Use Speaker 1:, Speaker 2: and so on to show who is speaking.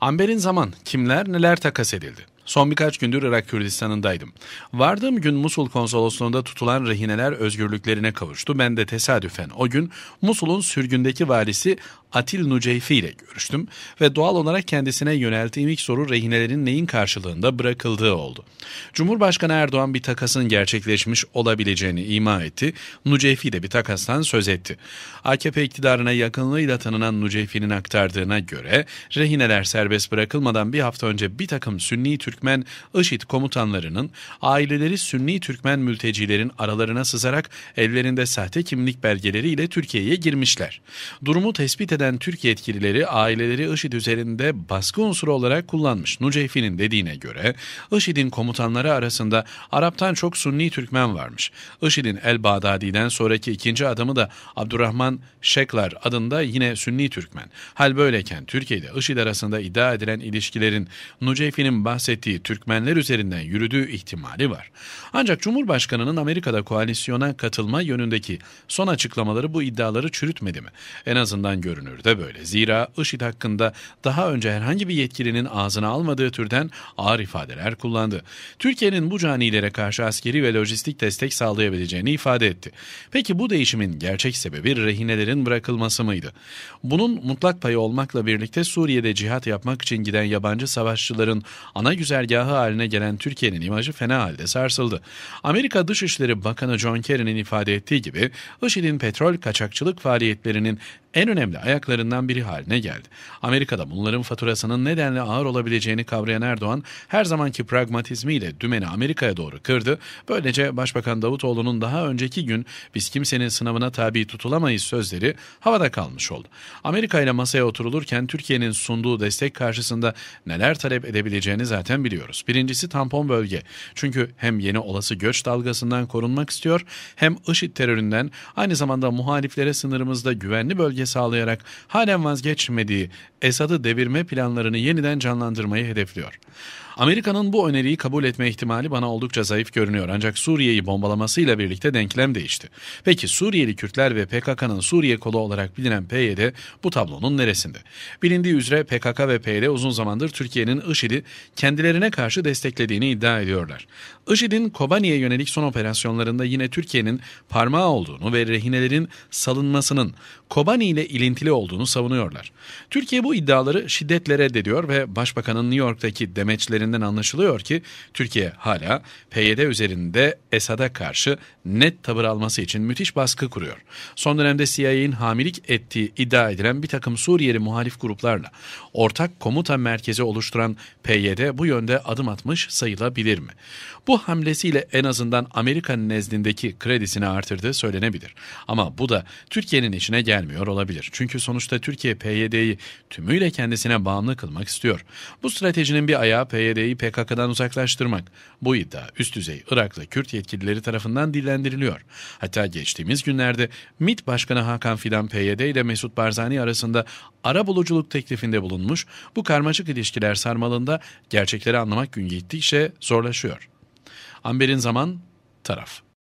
Speaker 1: Amber'in zaman kimler neler takas edildi? Son birkaç gündür Irak Kürdistan'ındaydım. Vardığım gün Musul konsolosluğunda tutulan rehineler özgürlüklerine kavuştu. Ben de tesadüfen o gün Musul'un sürgündeki valisi Atil Nuceyfi ile görüştüm ve doğal olarak kendisine yönelttiğim ilk soru rehinelerin neyin karşılığında bırakıldığı oldu. Cumhurbaşkanı Erdoğan bir takasın gerçekleşmiş olabileceğini ima etti. Nuceyfi de bir takastan söz etti. AKP iktidarına yakınlığıyla tanınan Nuceyfi'nin aktardığına göre rehineler serbest bırakılmadan bir hafta önce bir takım Sünni Türk Türkmen IŞİD komutanlarının aileleri Sünni Türkmen mültecilerin aralarına sızarak ellerinde sahte kimlik belgeleriyle Türkiye'ye girmişler. Durumu tespit eden Türk yetkilileri aileleri IŞİD üzerinde baskı unsuru olarak kullanmış. Nucefi'nin dediğine göre IŞİD'in komutanları arasında Arap'tan çok Sünni Türkmen varmış. IŞİD'in El-Bağdadi'den sonraki ikinci adamı da Abdurrahman Şeklar adında yine Sünni Türkmen. Hal böyleyken Türkiye'de IŞİD arasında iddia edilen ilişkilerin Nucefi'nin bahsettiği ettiği Türkmenler üzerinden yürüdüğü ihtimali var. Ancak Cumhurbaşkanı'nın Amerika'da koalisyona katılma yönündeki son açıklamaları bu iddiaları çürütmedi mi? En azından görünür de böyle. Zira IŞİD hakkında daha önce herhangi bir yetkilinin ağzına almadığı türden ağır ifadeler kullandı. Türkiye'nin bu canilere karşı askeri ve lojistik destek sağlayabileceğini ifade etti. Peki bu değişimin gerçek sebebi rehinelerin bırakılması mıydı? Bunun mutlak payı olmakla birlikte Suriye'de cihat yapmak için giden yabancı savaşçıların ana güzel güzergahı haline gelen Türkiye'nin imajı fena halde sarsıldı. Amerika Dışişleri Bakanı John Kerry'nin ifade ettiği gibi IŞİD'in petrol kaçakçılık faaliyetlerinin en önemli ayaklarından biri haline geldi. Amerika'da bunların faturasının nedenle ağır olabileceğini kavrayan Erdoğan her zamanki pragmatizmiyle dümeni Amerika'ya doğru kırdı. Böylece Başbakan Davutoğlu'nun daha önceki gün biz kimsenin sınavına tabi tutulamayız sözleri havada kalmış oldu. Amerika ile masaya oturulurken Türkiye'nin sunduğu destek karşısında neler talep edebileceğini zaten biliyoruz. Birincisi tampon bölge. Çünkü hem yeni olası göç dalgasından korunmak istiyor hem IŞİD teröründen aynı zamanda muhaliflere sınırımızda güvenli bölge denge sağlayarak halen vazgeçmediği Esad'ı devirme planlarını yeniden canlandırmayı hedefliyor. Amerika'nın bu öneriyi kabul etme ihtimali bana oldukça zayıf görünüyor ancak Suriye'yi bombalamasıyla birlikte denklem değişti. Peki Suriyeli Kürtler ve PKK'nın Suriye kolu olarak bilinen PYD bu tablonun neresinde? Bilindiği üzere PKK ve PYD uzun zamandır Türkiye'nin IŞİD'i kendilerine karşı desteklediğini iddia ediyorlar. IŞİD'in Kobani'ye yönelik son operasyonlarında yine Türkiye'nin parmağı olduğunu ve rehinelerin salınmasının Kobani ile ilintili olduğunu savunuyorlar. Türkiye bu iddiaları şiddetle reddediyor ve Başbakanın New York'taki demeçleri üzerinden anlaşılıyor ki Türkiye hala PYD üzerinde Esad'a karşı net tavır alması için müthiş baskı kuruyor. Son dönemde CIA'nin hamilik ettiği iddia edilen bir takım Suriyeli muhalif gruplarla ortak komuta merkezi oluşturan PYD bu yönde adım atmış sayılabilir mi? Bu hamlesiyle en azından Amerika nezdindeki kredisini artırdığı söylenebilir. Ama bu da Türkiye'nin içine gelmiyor olabilir. Çünkü sonuçta Türkiye PYD'yi tümüyle kendisine bağımlı kılmak istiyor. Bu stratejinin bir ayağı PYD PYD'yi PKK'dan uzaklaştırmak. Bu iddia üst düzey Irak'la Kürt yetkilileri tarafından dillendiriliyor. Hatta geçtiğimiz günlerde MİT Başkanı Hakan Fidan PYD ile Mesut Barzani arasında ara buluculuk teklifinde bulunmuş, bu karmaşık ilişkiler sarmalında gerçekleri anlamak gün gittikçe zorlaşıyor. Amber'in zaman taraf.